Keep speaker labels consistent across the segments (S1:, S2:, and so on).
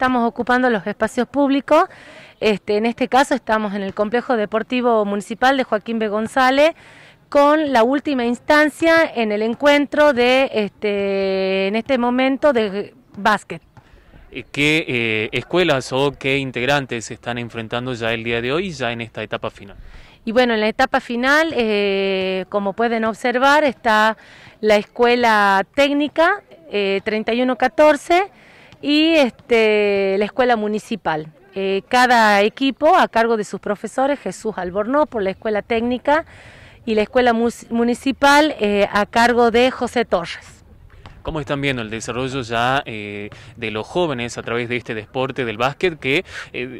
S1: estamos ocupando los espacios públicos. Este, en este caso estamos en el Complejo Deportivo Municipal de Joaquín B. González con la última instancia en el encuentro de este, en este momento de básquet.
S2: Eh, ¿Qué eh, escuelas o qué integrantes se están enfrentando ya el día de hoy, ya en esta etapa final?
S1: Y bueno, en la etapa final, eh, como pueden observar, está la escuela técnica 3114, y este, la escuela municipal. Eh, cada equipo a cargo de sus profesores, Jesús Albornoz por la escuela técnica y la escuela municipal eh, a cargo de José Torres.
S2: ¿Cómo están viendo el desarrollo ya eh, de los jóvenes a través de este deporte del básquet? Que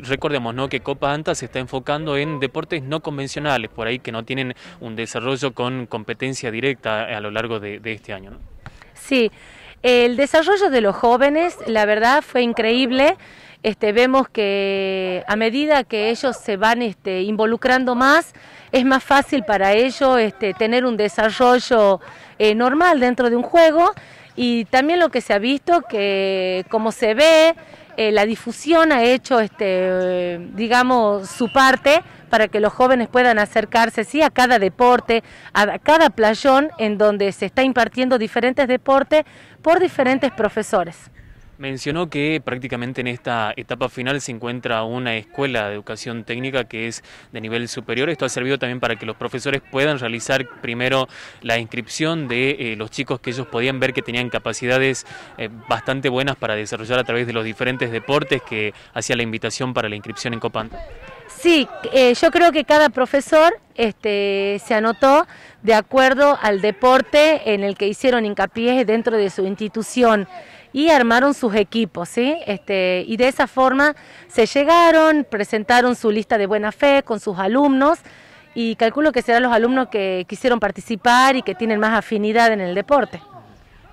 S2: recordemos ¿no? que Copa Anta se está enfocando en deportes no convencionales, por ahí que no tienen un desarrollo con competencia directa a lo largo de, este año.
S1: Sí. El desarrollo de los jóvenes, la verdad, fue increíble. Este, vemos que a medida que ellos se van este, involucrando más, es más fácil para ellos este, tener un desarrollo eh, normal dentro de un juego y también lo que se ha visto que como se ve eh, la difusión ha hecho, este, eh, digamos, su parte para que los jóvenes puedan acercarse sí, a cada deporte, a cada playón en donde se está impartiendo diferentes deportes por diferentes profesores.
S2: Mencionó que prácticamente en esta etapa final se encuentra una escuela de educación técnica que es de nivel superior. Esto ha servido también para que los profesores puedan realizar primero la inscripción de eh, los chicos que ellos podían ver que tenían capacidades eh, bastante buenas para desarrollar a través de los diferentes deportes que hacía la invitación para la inscripción en Copán.
S1: Sí, eh, yo creo que cada profesor este, se anotó de acuerdo al deporte en el que hicieron hincapié dentro de su institución y armaron sus equipos, ¿sí? Este, y de esa forma se llegaron, presentaron su lista de buena fe con sus alumnos y calculo que serán los alumnos que quisieron participar y que tienen más afinidad en el deporte.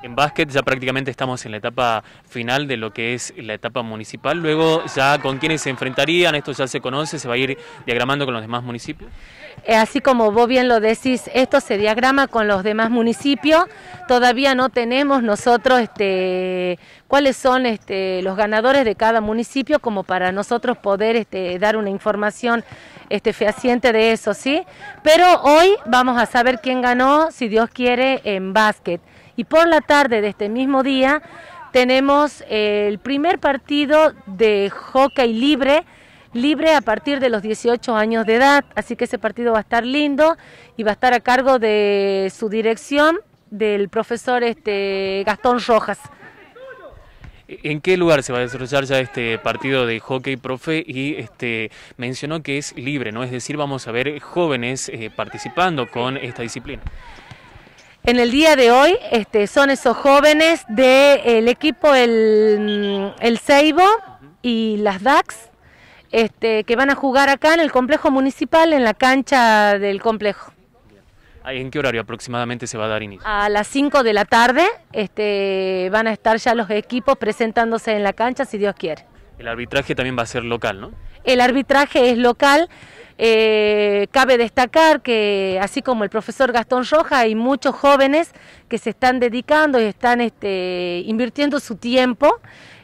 S2: En básquet ya prácticamente estamos en la etapa final de lo que es la etapa municipal. Luego ya con quienes se enfrentarían, esto ya se conoce, se va a ir diagramando con los demás municipios.
S1: Eh, así como vos bien lo decís, esto se diagrama con los demás municipios. Todavía no tenemos nosotros este, cuáles son este, los ganadores de cada municipio como para nosotros poder este, dar una información fehaciente de eso, ¿sí? Pero hoy vamos a saber quién ganó, si Dios quiere, en básquet. Y por la tarde de este mismo día tenemos eh, el primer partido de hockey libre, libre a partir de los 18 años de edad, así que ese partido va a estar lindo y va a estar a cargo de su dirección del profesor este, Gastón Rojas.
S2: ¿En qué lugar se va a desarrollar ya este partido de hockey, profe? Y este mencionó que es libre, ¿no? Es decir, vamos a ver jóvenes eh, participando con esta disciplina.
S1: En el día de hoy este, son esos jóvenes del equipo El, Ceibo y las DAX este, que van a jugar acá en el complejo municipal, en la cancha del complejo.
S2: ¿En qué horario aproximadamente se va a dar inicio?
S1: A las 5 de la tarde este, van a estar ya los equipos presentándose en la cancha, si Dios quiere.
S2: El arbitraje también va a ser local, ¿no?
S1: El arbitraje es local. Eh, cabe destacar que, así como el profesor Gastón Roja, hay muchos jóvenes que se están dedicando y están este, invirtiendo su tiempo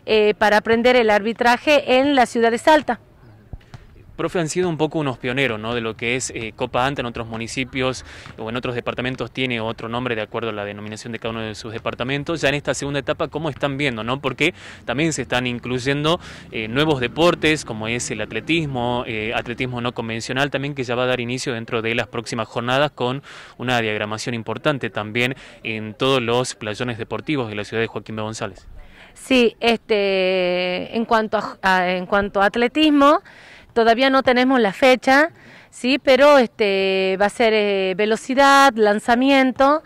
S1: eh, para aprender el arbitraje en la ciudad de Salta.
S2: Profe, han sido un poco unos pioneros ¿no? de lo que es eh, Copa Anta en otros municipios o en otros departamentos, tiene otro nombre de acuerdo a la denominación de cada uno de sus departamentos. Ya en esta segunda etapa, ¿cómo están viendo? ¿no? Porque también se están incluyendo eh, nuevos deportes como es el atletismo, eh, atletismo no convencional también que ya va a dar inicio dentro de las próximas jornadas con una diagramación importante también en todos los playones deportivos de la ciudad de Joaquín B. González.
S1: Sí, este, en, cuanto en cuanto a atletismo, Todavía no tenemos la fecha, sí, pero este va a ser eh, velocidad, lanzamiento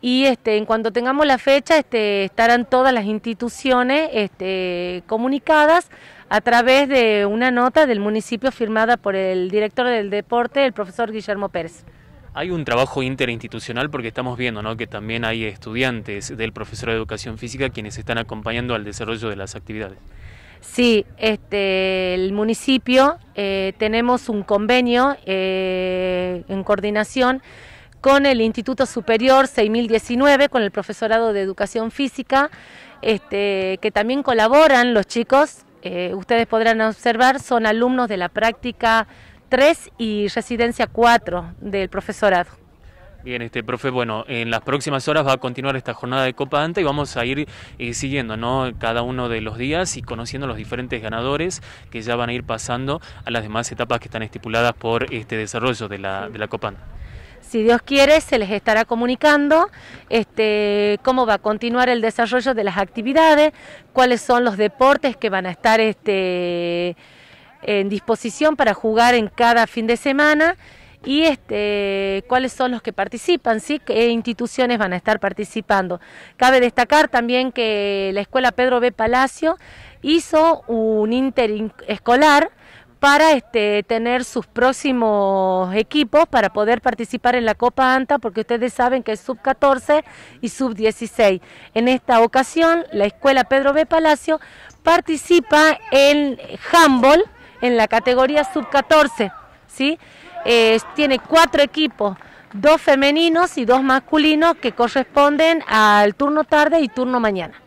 S1: y este en cuanto tengamos la fecha este estarán todas las instituciones este, comunicadas a través de una nota del municipio firmada por el director del deporte, el profesor Guillermo Pérez.
S2: Hay un trabajo interinstitucional porque estamos viendo que también hay estudiantes del profesor de educación física quienes están acompañando al desarrollo de las actividades.
S1: Sí, este, el municipio eh, tenemos un convenio eh, en coordinación con el Instituto Superior 6019, con el profesorado de Educación Física, este, que también colaboran los chicos. Eh, ustedes podrán observar, son alumnos de la práctica 3 y residencia 4 del profesorado.
S2: Bien, este profe, bueno, en las próximas horas va a continuar esta jornada de Copa Anta y vamos a ir eh, siguiendo, ¿no? Cada uno de los días y conociendo los diferentes ganadores que ya van a ir pasando a las demás etapas que están estipuladas por este desarrollo de la, de Copa Anta
S1: si Dios quiere, se les estará comunicando este, cómo va a continuar el desarrollo de las actividades, cuáles son los deportes que van a estar este, en disposición para jugar en cada fin de semana y este, cuáles son los que participan, ¿sí? qué instituciones van a estar participando. Cabe destacar también que la Escuela Pedro B. Palacio hizo un interescolar para este, tener sus próximos equipos para poder participar en la Copa ANTA, porque ustedes saben que es sub 14 y sub 16. En esta ocasión, la Escuela Pedro B. Palacio participa en handball en la categoría sub 14, ¿sí? tiene cuatro equipos, dos femeninos y dos masculinos que corresponden al turno tarde y turno mañana.